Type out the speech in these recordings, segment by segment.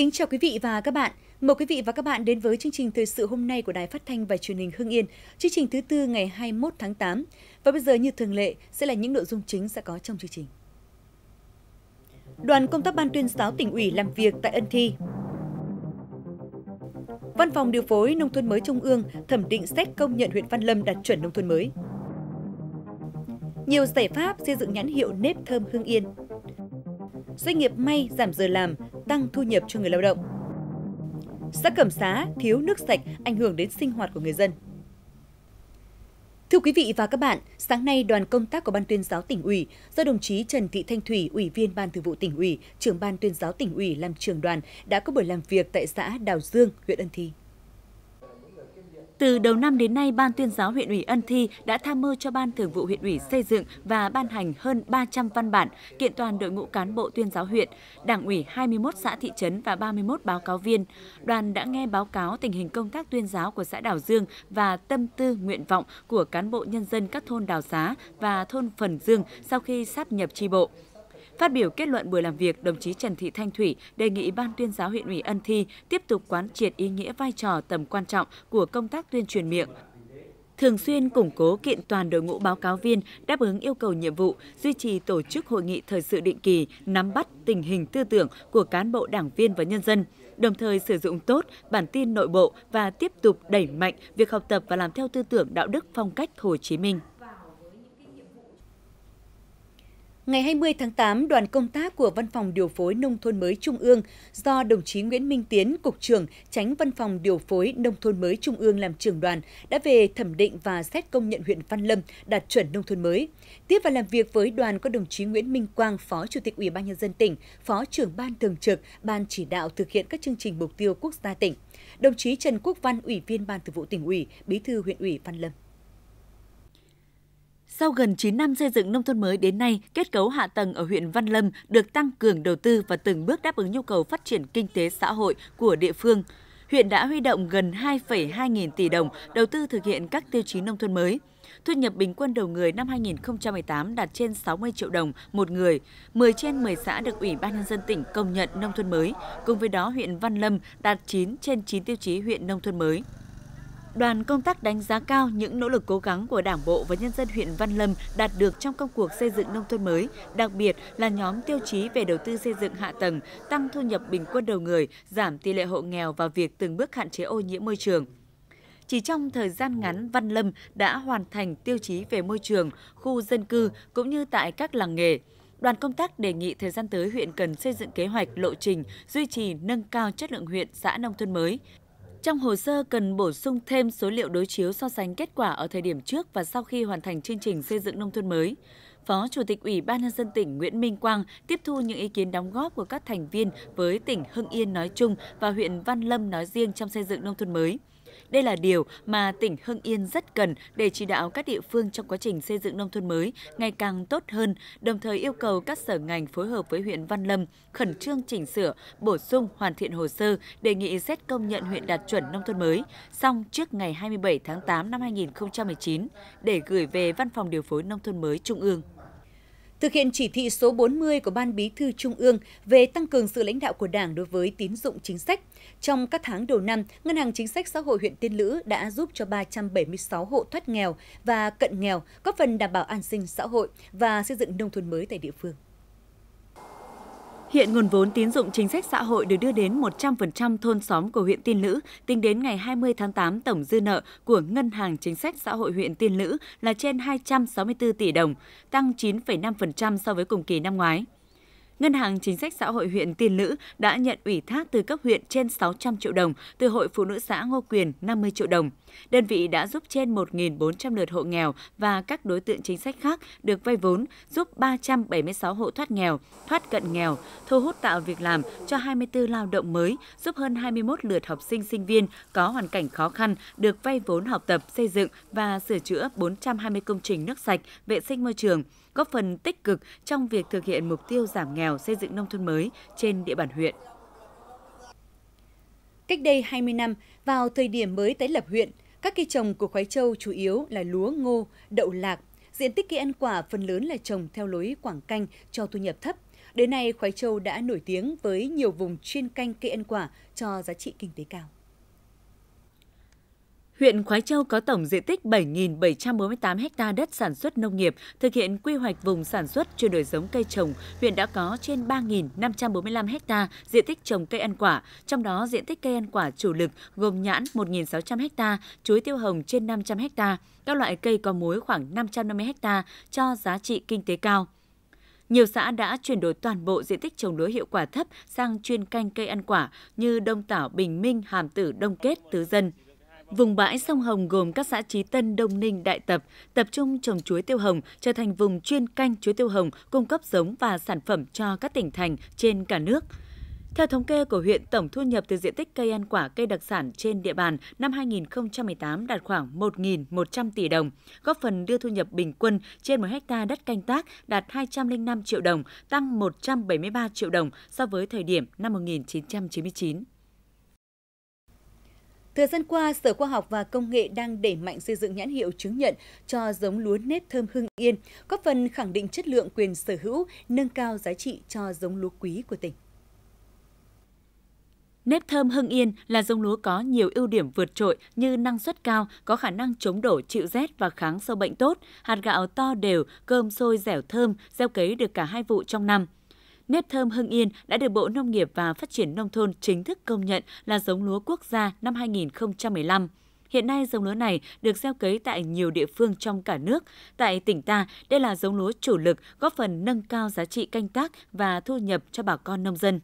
Kính chào quý vị và các bạn. Mời quý vị và các bạn đến với chương trình thời sự hôm nay của Đài Phát thanh và Truyền hình Hưng Yên, chương trình thứ tư ngày 21 tháng 8. Và bây giờ như thường lệ sẽ là những nội dung chính sẽ có trong chương trình. Đoàn công tác Ban tuyên giáo tỉnh ủy làm việc tại Ân Thi. Văn phòng điều phối nông thôn mới Trung ương thẩm định xét công nhận huyện Văn Lâm đạt chuẩn nông thôn mới. Nhiều giải pháp xây dựng nhãn hiệu nếp thơm Hưng Yên. Doanh nghiệp may giảm giờ làm, tăng thu nhập cho người lao động. Xã Cẩm Xá thiếu nước sạch ảnh hưởng đến sinh hoạt của người dân. Thưa quý vị và các bạn, sáng nay đoàn công tác của Ban tuyên giáo tỉnh ủy do đồng chí Trần Thị Thanh Thủy, Ủy viên Ban thường vụ tỉnh ủy, trưởng Ban tuyên giáo tỉnh ủy làm trường đoàn đã có buổi làm việc tại xã Đào Dương, huyện Ân Thi. Từ đầu năm đến nay, Ban tuyên giáo huyện ủy Ân Thi đã tham mưu cho Ban thường vụ huyện ủy xây dựng và ban hành hơn 300 văn bản kiện toàn đội ngũ cán bộ tuyên giáo huyện, đảng ủy 21 xã thị trấn và 31 báo cáo viên. Đoàn đã nghe báo cáo tình hình công tác tuyên giáo của xã Đảo Dương và tâm tư nguyện vọng của cán bộ nhân dân các thôn Đào Xá và thôn Phần Dương sau khi sắp nhập tri bộ. Phát biểu kết luận buổi làm việc, đồng chí Trần Thị Thanh Thủy đề nghị Ban tuyên giáo huyện ủy Ân Thi tiếp tục quán triệt ý nghĩa vai trò tầm quan trọng của công tác tuyên truyền miệng, thường xuyên củng cố kiện toàn đội ngũ báo cáo viên đáp ứng yêu cầu nhiệm vụ, duy trì tổ chức hội nghị thời sự định kỳ, nắm bắt tình hình tư tưởng của cán bộ đảng viên và nhân dân, đồng thời sử dụng tốt bản tin nội bộ và tiếp tục đẩy mạnh việc học tập và làm theo tư tưởng đạo đức phong cách Hồ Chí Minh. Ngày 20 tháng 8, đoàn công tác của Văn phòng Điều phối Nông thôn mới Trung ương do đồng chí Nguyễn Minh Tiến, Cục trưởng Tránh Văn phòng Điều phối Nông thôn mới Trung ương làm trưởng đoàn đã về thẩm định và xét công nhận huyện Văn Lâm đạt chuẩn nông thôn mới. Tiếp và làm việc với đoàn có đồng chí Nguyễn Minh Quang, Phó Chủ tịch Ủy ban nhân dân tỉnh, Phó trưởng ban thường trực, ban chỉ đạo thực hiện các chương trình mục tiêu quốc gia tỉnh. Đồng chí Trần Quốc Văn, Ủy viên Ban Thường vụ tỉnh ủy, Bí thư huyện ủy Văn Lâm. Sau gần 9 năm xây dựng nông thôn mới đến nay, kết cấu hạ tầng ở huyện Văn Lâm được tăng cường đầu tư và từng bước đáp ứng nhu cầu phát triển kinh tế xã hội của địa phương. Huyện đã huy động gần 2,2 nghìn tỷ đồng đầu tư thực hiện các tiêu chí nông thôn mới. Thu nhập bình quân đầu người năm 2018 đạt trên 60 triệu đồng một người. 10 trên 10 xã được Ủy ban Nhân dân tỉnh công nhận nông thôn mới. Cùng với đó, huyện Văn Lâm đạt 9 trên 9 tiêu chí huyện nông thôn mới đoàn công tác đánh giá cao những nỗ lực cố gắng của Đảng bộ và nhân dân huyện Văn Lâm đạt được trong công cuộc xây dựng nông thôn mới, đặc biệt là nhóm tiêu chí về đầu tư xây dựng hạ tầng, tăng thu nhập bình quân đầu người, giảm tỷ lệ hộ nghèo và việc từng bước hạn chế ô nhiễm môi trường. Chỉ trong thời gian ngắn, Văn Lâm đã hoàn thành tiêu chí về môi trường, khu dân cư cũng như tại các làng nghề đoàn công tác đề nghị thời gian tới huyện cần xây dựng kế hoạch lộ trình duy trì nâng cao chất lượng huyện xã nông thôn mới trong hồ sơ cần bổ sung thêm số liệu đối chiếu so sánh kết quả ở thời điểm trước và sau khi hoàn thành chương trình xây dựng nông thôn mới. Phó Chủ tịch Ủy ban nhân dân tỉnh Nguyễn Minh Quang tiếp thu những ý kiến đóng góp của các thành viên với tỉnh Hưng Yên nói chung và huyện Văn Lâm nói riêng trong xây dựng nông thôn mới. Đây là điều mà tỉnh Hưng Yên rất cần để chỉ đạo các địa phương trong quá trình xây dựng nông thôn mới ngày càng tốt hơn, đồng thời yêu cầu các sở ngành phối hợp với huyện Văn Lâm khẩn trương chỉnh sửa, bổ sung, hoàn thiện hồ sơ đề nghị xét công nhận huyện đạt chuẩn nông thôn mới xong trước ngày 27 tháng 8 năm 2019 để gửi về Văn phòng điều phối nông thôn mới Trung ương. Thực hiện chỉ thị số 40 của Ban Bí thư Trung ương về tăng cường sự lãnh đạo của Đảng đối với tín dụng chính sách, trong các tháng đầu năm, Ngân hàng Chính sách Xã hội huyện Tiên Lữ đã giúp cho 376 hộ thoát nghèo và cận nghèo, góp phần đảm bảo an sinh xã hội và xây dựng nông thôn mới tại địa phương. Hiện nguồn vốn tín dụng chính sách xã hội được đưa đến 100% thôn xóm của huyện Tiên Lữ. Tính đến ngày 20 tháng 8, tổng dư nợ của Ngân hàng Chính sách xã hội huyện Tiên Lữ là trên 264 tỷ đồng, tăng 9,5% so với cùng kỳ năm ngoái. Ngân hàng Chính sách Xã hội huyện Tiên Lữ đã nhận ủy thác từ cấp huyện trên 600 triệu đồng, từ Hội Phụ nữ xã Ngô Quyền 50 triệu đồng. Đơn vị đã giúp trên 1.400 lượt hộ nghèo và các đối tượng chính sách khác được vay vốn, giúp 376 hộ thoát nghèo, thoát cận nghèo, thu hút tạo việc làm cho 24 lao động mới, giúp hơn 21 lượt học sinh sinh viên có hoàn cảnh khó khăn được vay vốn học tập, xây dựng và sửa chữa 420 công trình nước sạch, vệ sinh môi trường, góp phần tích cực trong việc thực hiện mục tiêu giảm nghèo xây dựng nông thôn mới trên địa bàn huyện. Cách đây 20 năm, vào thời điểm mới tái lập huyện, các cây trồng của khoái châu chủ yếu là lúa, ngô, đậu lạc. Diện tích cây ăn quả phần lớn là trồng theo lối quảng canh cho thu nhập thấp. Đến nay, khoái châu đã nổi tiếng với nhiều vùng chuyên canh cây ăn quả cho giá trị kinh tế cao. Huyện Khói Châu có tổng diện tích 7.748 ha đất sản xuất nông nghiệp, thực hiện quy hoạch vùng sản xuất chuyển đổi giống cây trồng, huyện đã có trên 3.545 ha diện tích trồng cây ăn quả, trong đó diện tích cây ăn quả chủ lực gồm nhãn 1.600 ha, chuối tiêu hồng trên 500 ha, các loại cây có muối khoảng 550 ha cho giá trị kinh tế cao. Nhiều xã đã chuyển đổi toàn bộ diện tích trồng lúa hiệu quả thấp sang chuyên canh cây ăn quả như Đông Tảo, Bình Minh, Hàm Tử, Đông Kết, Tứ Dân. Vùng bãi sông Hồng gồm các xã Trí Tân, Đông Ninh, Đại Tập tập trung trồng chuối tiêu hồng trở thành vùng chuyên canh chuối tiêu hồng cung cấp giống và sản phẩm cho các tỉnh thành trên cả nước. Theo thống kê của huyện, tổng thu nhập từ diện tích cây ăn quả cây đặc sản trên địa bàn năm 2018 đạt khoảng 1.100 tỷ đồng, góp phần đưa thu nhập bình quân trên 1 ha đất canh tác đạt 205 triệu đồng, tăng 173 triệu đồng so với thời điểm năm 1999. Thời gian qua, Sở Khoa học và Công nghệ đang đẩy mạnh xây dựng nhãn hiệu chứng nhận cho giống lúa nếp thơm Hưng Yên, góp phần khẳng định chất lượng quyền sở hữu, nâng cao giá trị cho giống lúa quý của tỉnh. Nếp thơm Hưng Yên là giống lúa có nhiều ưu điểm vượt trội như năng suất cao, có khả năng chống đổ chịu rét và kháng sâu bệnh tốt, hạt gạo to đều, cơm sôi dẻo thơm, gieo cấy được cả hai vụ trong năm – nếp thơm Hưng Yên đã được Bộ Nông nghiệp và Phát triển Nông thôn chính thức công nhận là giống lúa quốc gia năm 2015. Hiện nay, giống lúa này được gieo cấy tại nhiều địa phương trong cả nước. Tại tỉnh ta, đây là giống lúa chủ lực góp phần nâng cao giá trị canh tác và thu nhập cho bà con nông dân.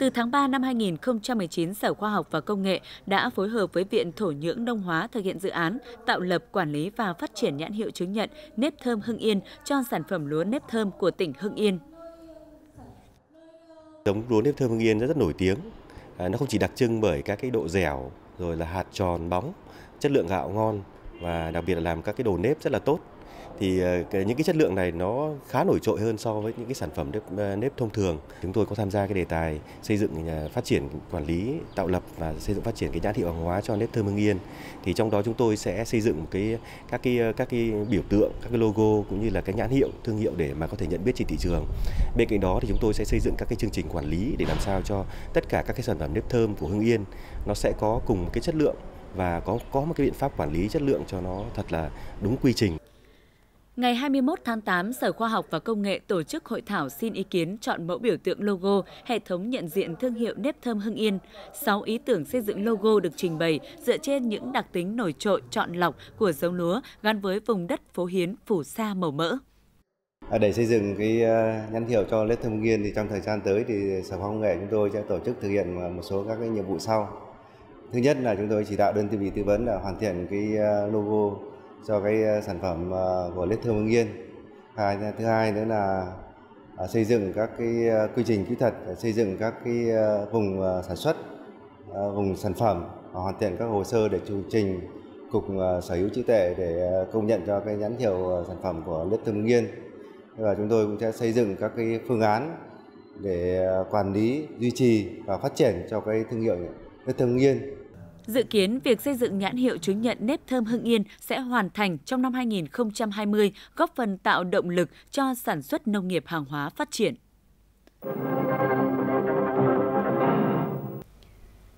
Từ tháng 3 năm 2019, Sở Khoa học và Công nghệ đã phối hợp với Viện Thổ nhưỡng Đông Hóa thực hiện dự án tạo lập, quản lý và phát triển nhãn hiệu chứng nhận nếp thơm Hưng Yên cho sản phẩm lúa nếp thơm của tỉnh Hưng Yên. Giống lúa nếp thơm Hưng Yên rất, nổi tiếng. À, nó không chỉ đặc trưng bởi các cái độ dẻo, rồi là hạt tròn bóng, chất lượng gạo ngon và đặc biệt là làm các cái đồ nếp rất là tốt thì ờ, cái, những cái chất lượng này nó khá nổi trội hơn so với những cái sản phẩm nếp, ờ, nếp thông thường. Chúng tôi có tham gia cái đề tài xây dựng ờ, phát triển quản lý tạo lập và xây dựng phát triển cái nhãn hiệu hàng hóa cho nếp thơm Hưng Yên. Thì trong đó chúng tôi sẽ xây dựng cái các cái các cái biểu tượng, các cái logo cũng như là cái nhãn hiệu, thương hiệu để mà có thể nhận biết trên thị trường. Bên cạnh đó thì chúng tôi sẽ xây dựng các cái chương trình quản lý để làm sao cho tất cả các cái sản phẩm nếp thơm của Hưng Yên nó sẽ có cùng cái chất lượng và có có một cái biện pháp quản lý chất lượng cho nó thật là đúng quy trình Ngày 21 tháng 8, Sở Khoa học và Công nghệ tổ chức hội thảo xin ý kiến chọn mẫu biểu tượng logo, hệ thống nhận diện thương hiệu nếp thơm Hưng Yên. 6 ý tưởng xây dựng logo được trình bày dựa trên những đặc tính nổi trội, chọn lọc của giống lúa gắn với vùng đất phố hiến, phủ sa màu mỡ. À, để xây dựng cái ờ, nhãn hiệu cho nếp thơm Hưng Yên thì trong thời gian tới thì Sở Khoa học Công nghệ chúng tôi sẽ tổ chức thực hiện một số các cái nhiệm vụ sau. Thứ nhất là chúng tôi chỉ đạo đơn vị tư vấn là hoàn thiện cái ờ, logo cho cái ờ, sản phẩm ờ, của Lết Thương Hưng Yên. thứ hai nữa là ờ, xây dựng các cái quy trình kỹ thuật, xây dựng các cái vùng sản xuất, vùng sản phẩm, và hoàn thiện các hồ sơ để chủ trình cục sở hữu trí tuệ để công nhận cho cái nhãn hiệu sản phẩm của Lết Thương Hưng Yên. Và chúng tôi cũng sẽ xây dựng các cái phương án để quản lý, duy trì và phát triển cho cái thương hiệu Lết Thương Hưng Yên Dự kiến việc xây dựng nhãn hiệu chứng nhận nếp thơm Hưng Yên sẽ hoàn thành trong năm 2020, góp phần tạo động lực cho sản xuất nông nghiệp hàng hóa phát triển.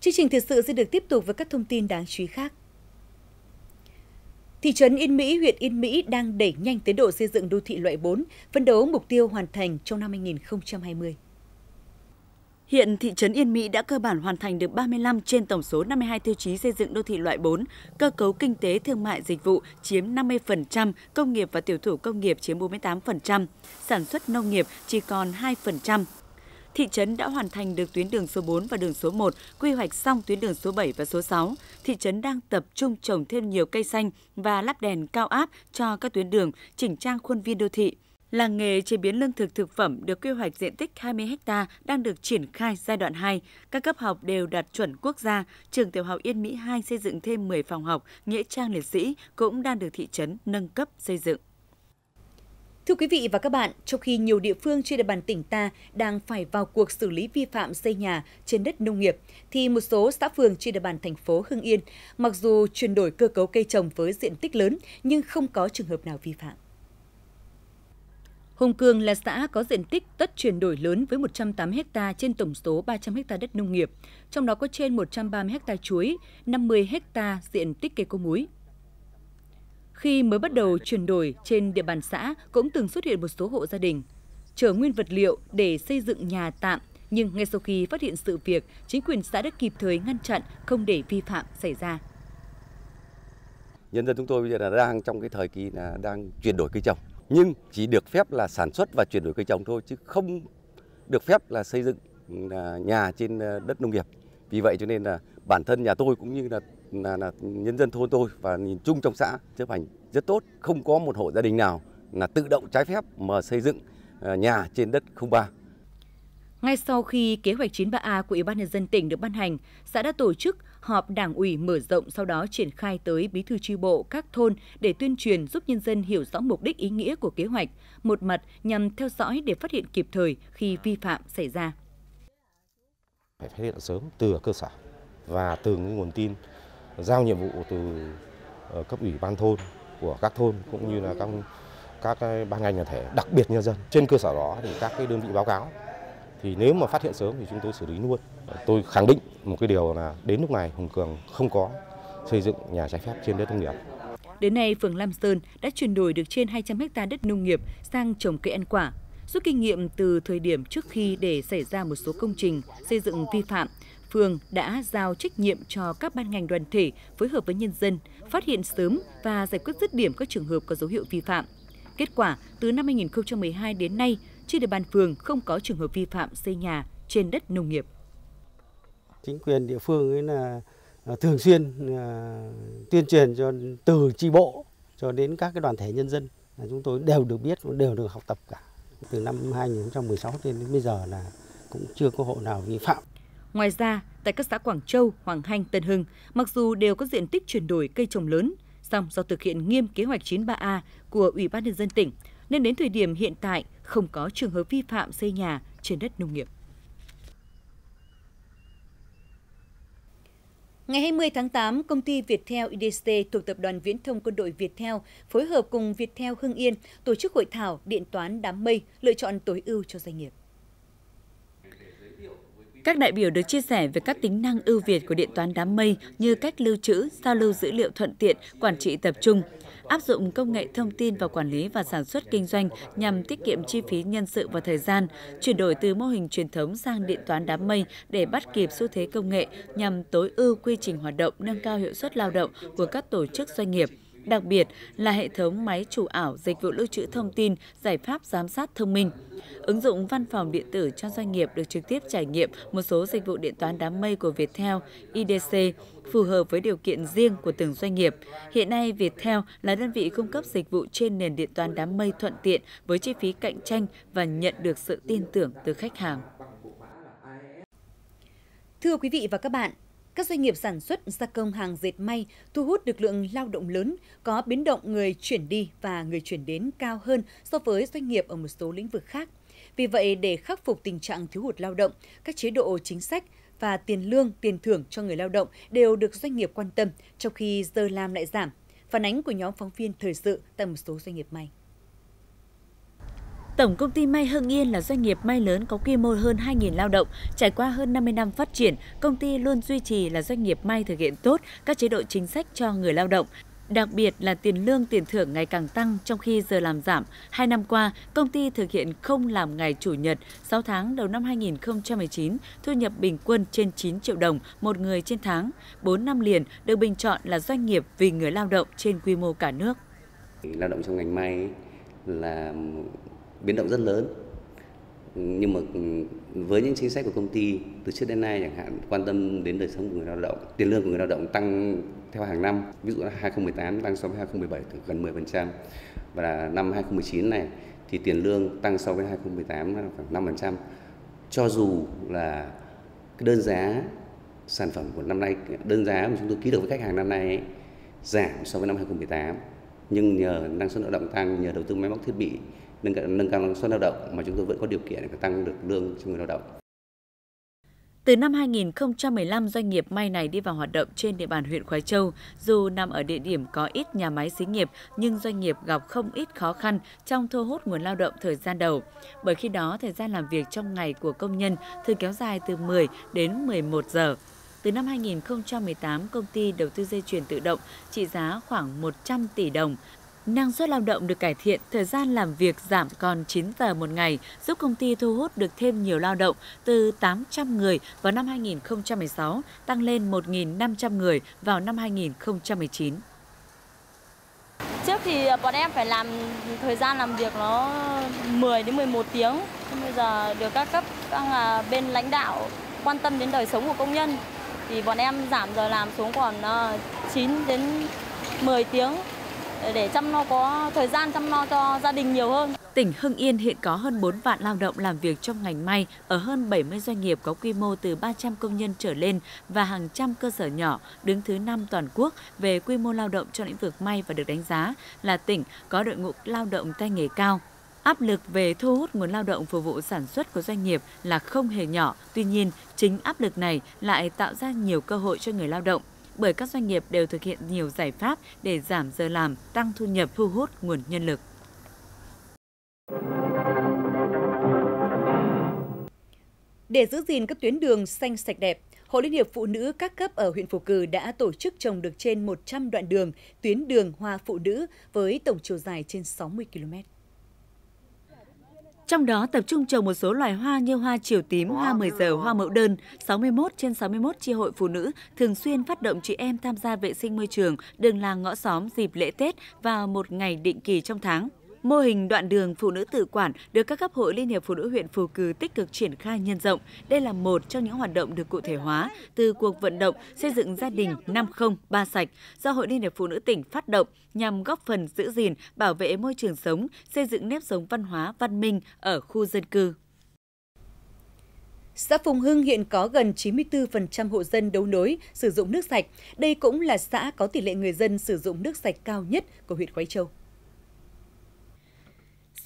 Chương trình thực sự sẽ được tiếp tục với các thông tin đáng chú ý khác. Thị trấn Yên Mỹ, huyện Yên Mỹ đang đẩy nhanh tiến độ xây dựng đô thị loại 4, phấn đấu mục tiêu hoàn thành trong năm 2020. Hiện thị trấn Yên Mỹ đã cơ bản hoàn thành được 35 trên tổng số 52 tiêu chí xây dựng đô thị loại 4, cơ cấu kinh tế thương mại dịch vụ chiếm 50%, công nghiệp và tiểu thủ công nghiệp chiếm 48%, sản xuất nông nghiệp chỉ còn 2%. Thị trấn đã hoàn thành được tuyến đường số 4 và đường số 1, quy hoạch xong tuyến đường số 7 và số 6. Thị trấn đang tập trung trồng thêm nhiều cây xanh và lắp đèn cao áp cho các tuyến đường, chỉnh trang khuôn viên đô thị. Làng nghề chế biến lương thực thực phẩm được quy hoạch diện tích 20 ha đang được triển khai giai đoạn 2. Các cấp học đều đạt chuẩn quốc gia, trường tiểu học Yên Mỹ 2 xây dựng thêm 10 phòng học, nghĩa trang liệt sĩ cũng đang được thị trấn nâng cấp xây dựng. Thưa quý vị và các bạn, trong khi nhiều địa phương trên địa bàn tỉnh ta đang phải vào cuộc xử lý vi phạm xây nhà trên đất nông nghiệp, thì một số xã phường trên địa bàn thành phố Hưng Yên, mặc dù chuyển đổi cơ cấu cây trồng với diện tích lớn nhưng không có trường hợp nào vi phạm. Hùng Cường là xã có diện tích đất chuyển đổi lớn với 108 ha trên tổng số 300 ha đất nông nghiệp, trong đó có trên 130 ha chuối, 50 ha diện tích cây có muối. Khi mới bắt đầu chuyển đổi trên địa bàn xã cũng từng xuất hiện một số hộ gia đình chở nguyên vật liệu để xây dựng nhà tạm, nhưng ngay sau khi phát hiện sự việc, chính quyền xã đã kịp thời ngăn chặn không để vi phạm xảy ra. Nhân dân chúng tôi bây giờ là đang trong cái thời kỳ là đang chuyển đổi cây trồng nhưng chỉ được phép là sản xuất và chuyển đổi cây trồng thôi chứ không được phép là xây dựng à, nhà trên à, đất nông nghiệp. Vì vậy cho nên là bản thân nhà tôi cũng như là là, là nhân dân thôn tôi và nhìn chung trong xã chấp hành rất tốt, không có một hộ gia đình nào là tự động trái phép mà xây dựng à, nhà trên đất không ba. Ngay sau khi kế hoạch 93A của Ủy ban nhân dân tỉnh được ban hành, xã đã tổ chức họp đảng ủy mở rộng sau đó triển khai tới bí thư tri bộ các thôn để tuyên truyền giúp nhân dân hiểu rõ mục đích ý nghĩa của kế hoạch, một mặt nhằm theo dõi để phát hiện kịp thời khi vi phạm xảy ra. Phải phát hiện sớm từ cơ sở và từ nguồn tin giao nhiệm vụ từ ờ, cấp ủy ban thôn của các thôn cũng như là các các ban ngành nhà thể đặc biệt nhân dân trên cơ sở đó thì các cái đơn vị báo cáo thì nếu mà phát hiện sớm thì chúng tôi xử lý luôn tôi khẳng định một cái điều là đến lúc này Hùng Cường không có xây dựng nhà trái phép trên đất nông nghiệp. Đến nay, phường Lam Sơn đã chuyển đổi được trên 200 ha đất nông nghiệp sang trồng cây ăn quả. Rút kinh nghiệm từ thời điểm trước khi để xảy ra một số công trình xây dựng vi phạm, phường đã giao trách nhiệm cho các ban ngành đoàn thể phối hợp với nhân dân, phát hiện sớm và giải quyết dứt điểm các trường hợp có dấu hiệu vi phạm. Kết quả, từ năm 2012 đến nay, trên địa bàn phường không có trường hợp vi phạm xây nhà trên đất nông nghiệp chính quyền địa phương ấy là à, thường xuyên à, tuyên truyền cho từ tri bộ cho đến các cái đoàn thể nhân dân là chúng tôi đều được biết đều được học tập cả từ năm 2016 đến bây giờ là cũng chưa có hộ nào vi phạm. Ngoài ra, tại các xã Quảng Châu, Hoàng Hanh, Tân Hưng, mặc dù đều có diện tích chuyển đổi cây trồng lớn, song do thực hiện nghiêm kế hoạch 93A của Ủy ban nhân dân tỉnh, nên đến thời điểm hiện tại không có trường hợp vi phạm xây nhà trên đất nông nghiệp. Ngày 20 tháng 8, công ty Viettel IDC thuộc Tập đoàn Viễn thông Quân đội Viettel phối hợp cùng Viettel Hưng Yên tổ chức hội thảo điện toán đám mây lựa chọn tối ưu cho doanh nghiệp. Các đại biểu được chia sẻ về các tính năng ưu việt của điện toán đám mây như cách lưu trữ, sao lưu dữ liệu thuận tiện, quản trị tập trung, áp dụng công nghệ thông tin vào quản lý và sản xuất kinh doanh nhằm tiết kiệm chi phí nhân sự và thời gian, chuyển đổi từ mô hình truyền thống sang điện toán đám mây để bắt kịp xu thế công nghệ nhằm tối ưu quy trình hoạt động, nâng cao hiệu suất lao động của các tổ chức doanh nghiệp đặc biệt là hệ thống máy chủ ảo dịch vụ lưu trữ thông tin, giải pháp giám sát thông minh. Ứng dụng văn phòng điện tử cho doanh nghiệp được trực tiếp trải nghiệm một số dịch vụ điện toán đám mây của Viettel, IDC, phù hợp với điều kiện riêng của từng doanh nghiệp. Hiện nay, Viettel là đơn vị cung cấp dịch vụ trên nền điện toán đám mây thuận tiện với chi phí cạnh tranh và nhận được sự tin tưởng từ khách hàng. Thưa quý vị và các bạn, các doanh nghiệp sản xuất gia công hàng dệt may thu hút được lượng lao động lớn, có biến động người chuyển đi và người chuyển đến cao hơn so với doanh nghiệp ở một số lĩnh vực khác. Vì vậy, để khắc phục tình trạng thiếu hụt lao động, các chế độ chính sách và tiền lương, tiền thưởng cho người lao động đều được doanh nghiệp quan tâm, trong khi giờ làm lại giảm. Phản ánh của nhóm phóng viên thời sự tại một số doanh nghiệp may. Tổng công ty May Hưng Yên là doanh nghiệp may lớn có quy mô hơn 2.000 lao động. Trải qua hơn 50 năm phát triển, công ty luôn duy trì là doanh nghiệp may thực hiện tốt các chế độ chính sách cho người lao động. Đặc biệt là tiền lương tiền thưởng ngày càng tăng trong khi giờ làm giảm. Hai năm qua, công ty thực hiện không làm ngày Chủ nhật. 6 tháng đầu năm 2019, thu nhập bình quân trên 9 triệu đồng một người trên tháng. 4 năm liền được bình chọn là doanh nghiệp vì người lao động trên quy mô cả nước. Lao động trong ngành may là biến động rất lớn nhưng mà ừ, với những chính sách của công ty từ trước đến nay chẳng hạn quan tâm đến đời sống của người lao động tiền lương của người lao động tăng theo hàng năm ví dụ là 2018 tăng so với 2017 từ gần 10% và năm 2019 này thì tiền lương tăng so với 2018 là khoảng 5% cho dù là cái đơn giá sản phẩm của năm nay đơn giá mà chúng tôi ký được với khách hàng năm nay ấy, giảm so với năm 2018 nhưng nhờ năng suất lao động tăng nhờ đầu tư máy móc thiết bị nâng cao, nâng cao năng suất lao động mà chúng tôi vẫn có điều kiện để tăng được lương cho người lao động. Từ năm 2015, doanh nghiệp may này đi vào hoạt động trên địa bàn huyện Khói Châu. Dù nằm ở địa điểm có ít nhà máy xí nghiệp, nhưng doanh nghiệp gặp không ít khó khăn trong thu hút nguồn lao động thời gian đầu. Bởi khi đó, thời gian làm việc trong ngày của công nhân thường kéo dài từ 10 đến 11 giờ. Từ năm 2018, công ty đầu tư dây chuyền tự động trị giá khoảng 100 tỷ đồng Năng suất lao động được cải thiện, thời gian làm việc giảm còn 9 giờ một ngày, giúp công ty thu hút được thêm nhiều lao động từ 800 người vào năm 2016 tăng lên 1.500 người vào năm 2019. Trước thì bọn em phải làm thời gian làm việc nó 10 đến 11 tiếng, bây giờ được các cấp các bên lãnh đạo quan tâm đến đời sống của công nhân thì bọn em giảm giờ làm xuống còn 9 ờ, đến 10 tiếng để chăm lo có thời gian chăm lo cho gia đình nhiều hơn. Tỉnh Hưng Yên hiện có hơn 4 vạn lao động làm việc trong ngành may ở hơn 70 doanh nghiệp có quy mô từ 300 công nhân trở lên và hàng trăm cơ sở nhỏ đứng thứ 5 toàn quốc về quy mô lao động trong lĩnh vực may và được đánh giá là tỉnh có đội ngũ lao động tay nghề cao. Áp lực về thu hút nguồn lao động phục vụ sản xuất của doanh nghiệp là không hề nhỏ, tuy nhiên chính áp lực này lại tạo ra nhiều cơ hội cho người lao động bởi các doanh nghiệp đều thực hiện nhiều giải pháp để giảm giờ làm, tăng thu nhập, thu hút nguồn nhân lực. Để giữ gìn các tuyến đường xanh sạch đẹp, Hội Liên hiệp Phụ nữ các cấp ở huyện Phù Cử đã tổ chức trồng được trên 100 đoạn đường, tuyến đường hoa phụ nữ với tổng chiều dài trên 60 km. Trong đó tập trung trồng một số loài hoa như hoa chiều tím, hoa mười giờ, hoa mẫu đơn. 61 trên 61 chi hội phụ nữ thường xuyên phát động chị em tham gia vệ sinh môi trường, đường làng ngõ xóm dịp lễ Tết và một ngày định kỳ trong tháng. Mô hình đoạn đường phụ nữ tự quản được các cấp hội Liên hiệp Phụ nữ huyện Phù cử tích cực triển khai nhân rộng. Đây là một trong những hoạt động được cụ thể hóa từ cuộc vận động xây dựng gia đình 50 ba sạch do Hội Liên hiệp Phụ nữ tỉnh phát động nhằm góp phần giữ gìn, bảo vệ môi trường sống, xây dựng nếp sống văn hóa văn minh ở khu dân cư. Xã Phùng Hưng hiện có gần 94% hộ dân đấu nối sử dụng nước sạch. Đây cũng là xã có tỷ lệ người dân sử dụng nước sạch cao nhất của huyện Quế Châu.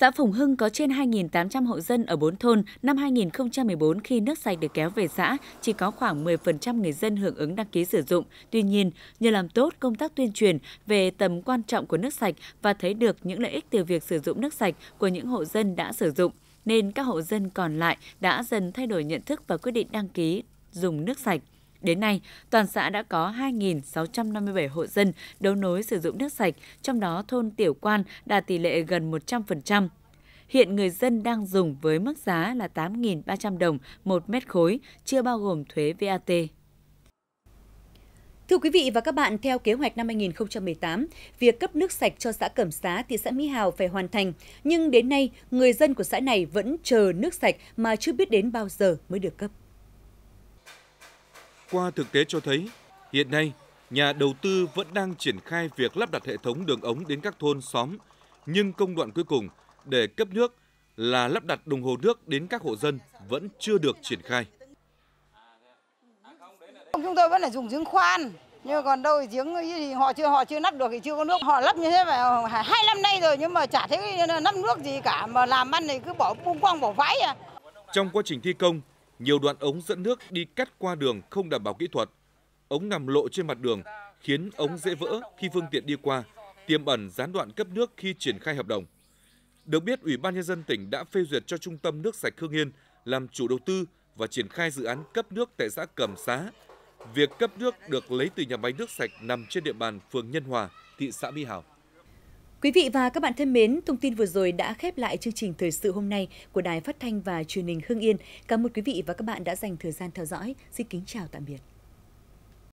Xã Phùng Hưng có trên 2.800 hộ dân ở 4 thôn. Năm 2014 khi nước sạch được kéo về xã, chỉ có khoảng 10% người dân hưởng ứng đăng ký sử dụng. Tuy nhiên, nhờ làm tốt công tác tuyên truyền về tầm quan trọng của nước sạch và thấy được những lợi ích từ việc sử dụng nước sạch của những hộ dân đã sử dụng, nên các hộ dân còn lại đã dần thay đổi nhận thức và quyết định đăng ký dùng nước sạch. Đến nay, toàn xã đã có 2.657 hộ dân đấu nối sử dụng nước sạch, trong đó thôn Tiểu Quan đạt tỷ lệ gần 100%. Hiện người dân đang dùng với mức giá là 8.300 đồng một mét khối, chưa bao gồm thuế VAT. Thưa quý vị và các bạn, theo kế hoạch năm 2018, việc cấp nước sạch cho xã Cẩm Xá, thị xã Mỹ Hào phải hoàn thành. Nhưng đến nay, người dân của xã này vẫn chờ nước sạch mà chưa biết đến bao giờ mới được cấp. Qua thực tế cho thấy, hiện nay nhà đầu tư vẫn đang triển khai việc lắp đặt hệ thống đường ống đến các thôn xóm, nhưng công đoạn cuối cùng để cấp nước là lắp đặt đồng hồ nước đến các hộ dân vẫn chưa được triển khai. Chúng tôi vẫn là dùng giếng khoan, nhưng còn đâu giếng thì họ chưa họ chưa lắp được thì chưa có nước. Họ lắp như thế mà hai năm nay rồi nhưng mà chả thấy lắp nước gì cả mà làm ăn này cứ bỏ bung quang bỏ vãi à. Trong quá trình thi công, nhiều đoạn ống dẫn nước đi cắt qua đường không đảm bảo kỹ thuật. Ống nằm lộ trên mặt đường, khiến ống dễ vỡ khi phương tiện đi qua, tiềm ẩn gián đoạn cấp nước khi triển khai hợp đồng. Được biết, Ủy ban Nhân dân tỉnh đã phê duyệt cho Trung tâm Nước Sạch Hương Yên làm chủ đầu tư và triển khai dự án cấp nước tại xã Cẩm Xá. Việc cấp nước được lấy từ nhà máy nước sạch nằm trên địa bàn phường Nhân Hòa, thị xã Mỹ Hào. Quý vị và các bạn thân mến, thông tin vừa rồi đã khép lại chương trình thời sự hôm nay của Đài Phát thanh và Truyền hình Hưng Yên. Cảm ơn quý vị và các bạn đã dành thời gian theo dõi. Xin kính chào tạm biệt.